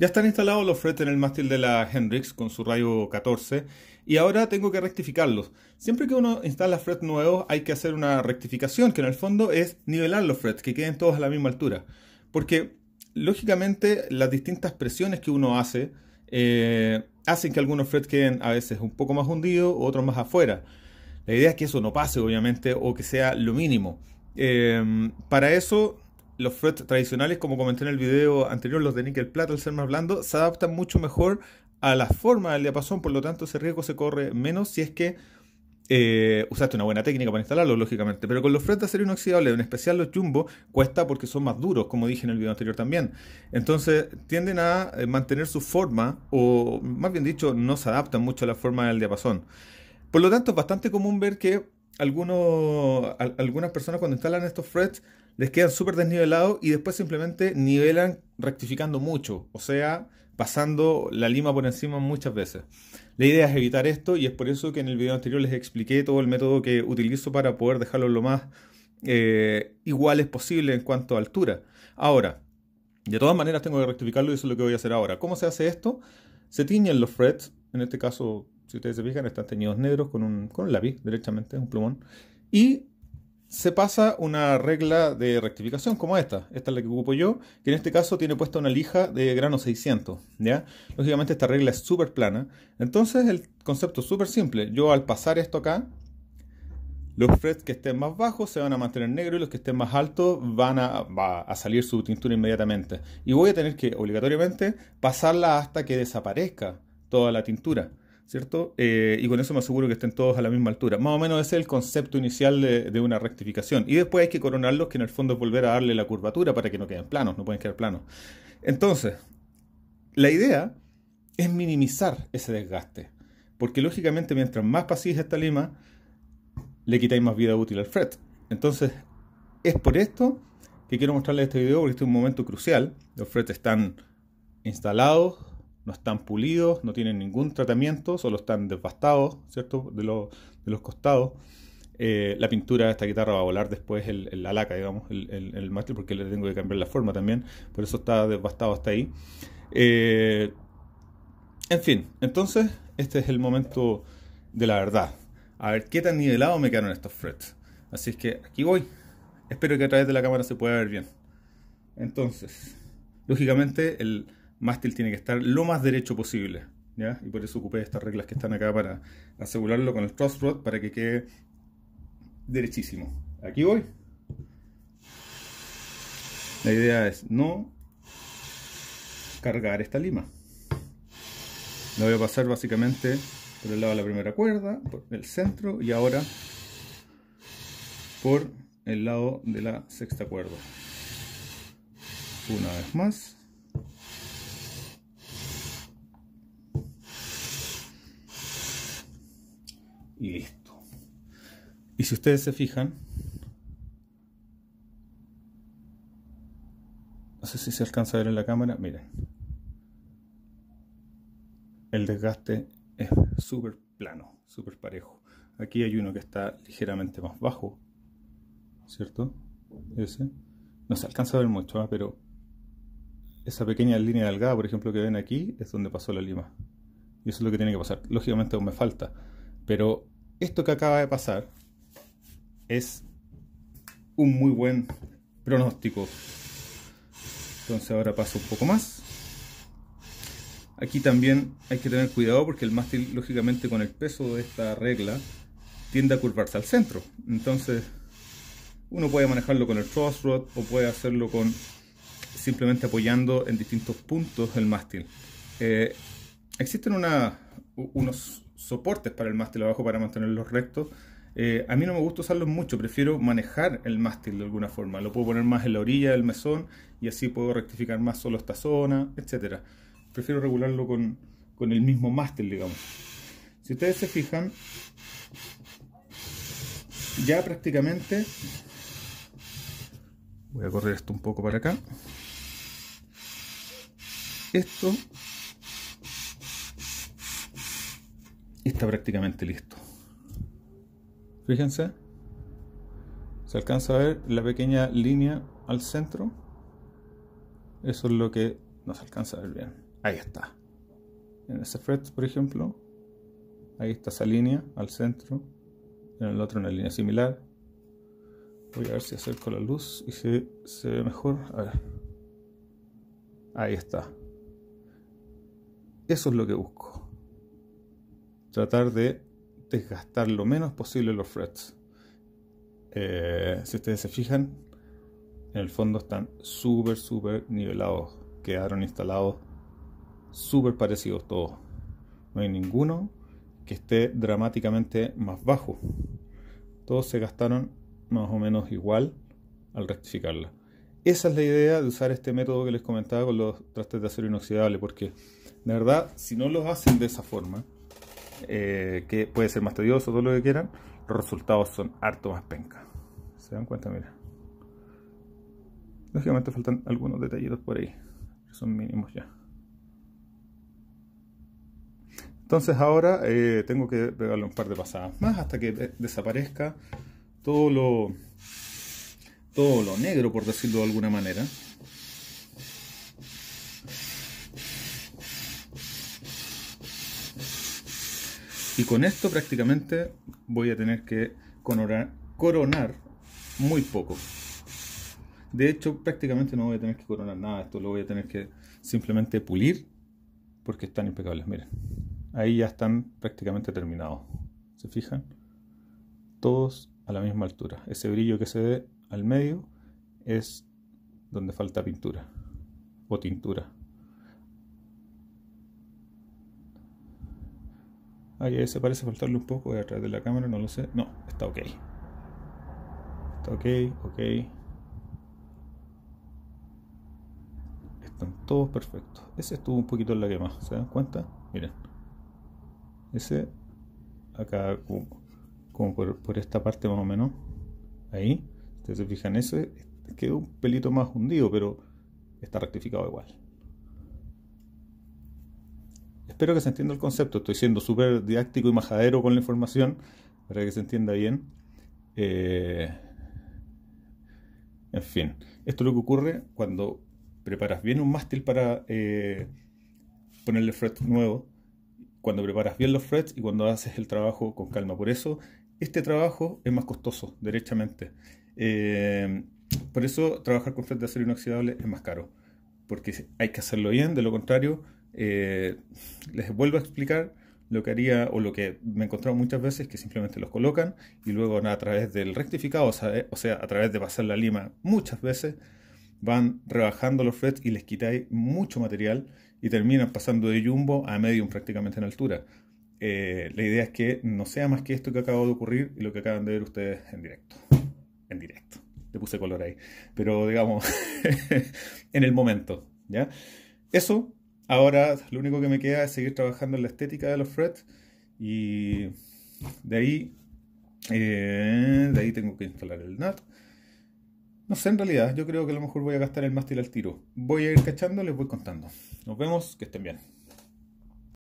Ya están instalados los frets en el mástil de la Hendrix con su rayo 14 y ahora tengo que rectificarlos. Siempre que uno instala frets nuevos hay que hacer una rectificación que en el fondo es nivelar los frets, que queden todos a la misma altura. Porque lógicamente las distintas presiones que uno hace eh, hacen que algunos frets queden a veces un poco más hundidos, otros más afuera. La idea es que eso no pase obviamente o que sea lo mínimo. Eh, para eso los frets tradicionales, como comenté en el video anterior, los de níquel plata, al ser más blando, se adaptan mucho mejor a la forma del diapasón, por lo tanto ese riesgo se corre menos si es que eh, usaste una buena técnica para instalarlo, lógicamente. Pero con los frets de acero inoxidable, en especial los jumbo, cuesta porque son más duros, como dije en el video anterior también. Entonces tienden a eh, mantener su forma, o más bien dicho, no se adaptan mucho a la forma del diapasón. Por lo tanto, es bastante común ver que algunos, algunas personas cuando instalan estos frets les quedan súper desnivelados y después simplemente nivelan rectificando mucho, o sea, pasando la lima por encima muchas veces. La idea es evitar esto y es por eso que en el video anterior les expliqué todo el método que utilizo para poder dejarlo lo más eh, iguales posible en cuanto a altura. Ahora, de todas maneras tengo que rectificarlo y eso es lo que voy a hacer ahora. ¿Cómo se hace esto? Se tiñen los frets, en este caso, si ustedes se fijan, están teñidos negros con un, con un lápiz, directamente, un plumón, y se pasa una regla de rectificación como esta. Esta es la que ocupo yo, que en este caso tiene puesta una lija de grano 600. ¿ya? Lógicamente esta regla es súper plana. Entonces el concepto es súper simple. Yo al pasar esto acá, los frets que estén más bajos se van a mantener negros y los que estén más altos van a salir su tintura inmediatamente. Y voy a tener que obligatoriamente pasarla hasta que desaparezca toda la tintura. ¿cierto? Eh, y con eso me aseguro que estén todos a la misma altura. Más o menos ese es el concepto inicial de, una rectificación. Y después hay que coronarlos, que en el fondo es volver a darle la curvatura para que no queden planos, no pueden quedar planos. Entonces, la idea es minimizar ese desgaste, porque lógicamente mientras más paséis esta lima, le quitáis más vida útil al fret. Entonces, es por esto que quiero mostrarles este video, porque este es un momento crucial. Los frets están instalados, no están pulidos, no tienen ningún tratamiento, solo están desbastados, ¿cierto? De, de los costados. Eh, la pintura de esta guitarra va a volar después el, la laca, digamos, el, el, mástil, porque le tengo que cambiar la forma también, por eso está devastado hasta ahí. Eh, en fin, entonces este es el momento de la verdad. A ver qué tan nivelado me quedaron estos frets. Así es que aquí voy. Espero que a través de la cámara se pueda ver bien. Entonces, lógicamente el mástil tiene que estar lo más derecho posible. Y por eso ocupé estas reglas que están acá para asegurarlo con el truss rod para que quede derechísimo. Aquí voy. La idea es no cargar esta lima. La voy a pasar básicamente por el lado de la primera cuerda, por el centro y ahora por el lado de la sexta cuerda. Una vez más. y listo. Y si ustedes se fijan, no sé si se alcanza a ver en la cámara, miren. El desgaste es súper plano, súper parejo. Aquí hay uno que está ligeramente más bajo, ¿cierto? Ese. No se alcanza a ver mucho, ¿ah? pero esa pequeña línea delgada, por ejemplo, que ven aquí, es donde pasó la lima. Y eso es lo que tiene que pasar. Lógicamente aún me falta, pero esto que acaba de pasar es un muy buen pronóstico. Entonces ahora paso un poco más. Aquí también hay que tener cuidado porque el mástil, lógicamente, con el peso de esta regla, tiende a curvarse al centro. Entonces, uno puede manejarlo con el cross rod o puede hacerlo con simplemente apoyando en distintos puntos el mástil. Eh, existen una, unos soportes para el mástil abajo para mantenerlos rectos. Eh, a mí no me gusta usarlos mucho, prefiero manejar el mástil de alguna forma. Lo puedo poner más en la orilla del mesón y así puedo rectificar más solo esta zona, etc. Prefiero regularlo con, con el mismo mástil, digamos. Si ustedes se fijan, ya prácticamente... Voy a correr esto un poco para acá. Esto y está prácticamente listo. Fíjense, se alcanza a ver la pequeña línea al centro. Eso es lo que no se alcanza a ver bien. Ahí está. En ese fret, por ejemplo, ahí está esa línea al centro. En el otro una línea similar. Voy a ver si acerco la luz y si se ve mejor. A ver. Ahí está. Eso es lo que busco tratar de desgastar lo menos posible los frets. Eh, si ustedes se fijan, en el fondo están súper, súper nivelados. Quedaron instalados súper parecidos todos. No hay ninguno que esté dramáticamente más bajo. Todos se gastaron más o menos igual al rectificarla. Esa es la idea de usar este método que les comentaba con los trastes de acero inoxidable, porque de verdad, si no los hacen de esa forma, eh, que puede ser más tedioso, todo lo que quieran, los resultados son harto más penca. ¿Se dan cuenta? Mira. Lógicamente faltan algunos detallitos por ahí, son mínimos ya. Entonces ahora eh, tengo que pegarle un par de pasadas más hasta que desaparezca todo lo, todo lo negro, por decirlo de alguna manera. Y con esto prácticamente voy a tener que coronar, coronar muy poco. De hecho, prácticamente no voy a tener que coronar nada. Esto lo voy a tener que simplemente pulir porque están impecables. Miren, ahí ya están prácticamente terminados. ¿Se fijan? Todos a la misma altura. Ese brillo que se ve al medio es donde falta pintura o tintura. Ahí ese parece faltarle un poco de atrás de la cámara, no lo sé. No, está ok. Está ok, ok. Están todos perfectos. Ese estuvo un poquito en la quema, ¿se dan cuenta? Miren. Ese acá como, por, por, esta parte más o menos. Ahí. Ustedes se fijan, ese quedó un pelito más hundido, pero está rectificado igual. Espero que se entienda el concepto. Estoy siendo súper didáctico y majadero con la información para que se entienda bien. Eh, en fin, esto es lo que ocurre cuando preparas bien un mástil para eh, ponerle fret nuevo, cuando preparas bien los frets y cuando haces el trabajo con calma. Por eso este trabajo es más costoso, derechamente. Eh, por eso trabajar con fret de acero inoxidable es más caro, porque hay que hacerlo bien, de lo contrario eh, les vuelvo a explicar lo que haría o lo que me he encontrado muchas veces que simplemente los colocan y luego a través del rectificado, eh, o sea, a través de pasar la lima muchas veces, van rebajando los frets y les quitáis mucho material y terminan pasando de jumbo a medium prácticamente en altura. Eh, la idea es que no sea más que esto que acaba de ocurrir y lo que acaban de ver ustedes en directo. En directo. Le puse color ahí. Pero digamos, en el momento. ¿ya? Eso Ahora lo único que me queda es seguir trabajando en la estética de los frets y de ahí, eh, de ahí tengo que instalar el NAT. No sé, en realidad, yo creo que a lo mejor voy a gastar el mástil al tiro. Voy a ir cachando, les voy contando. Nos vemos, que estén bien.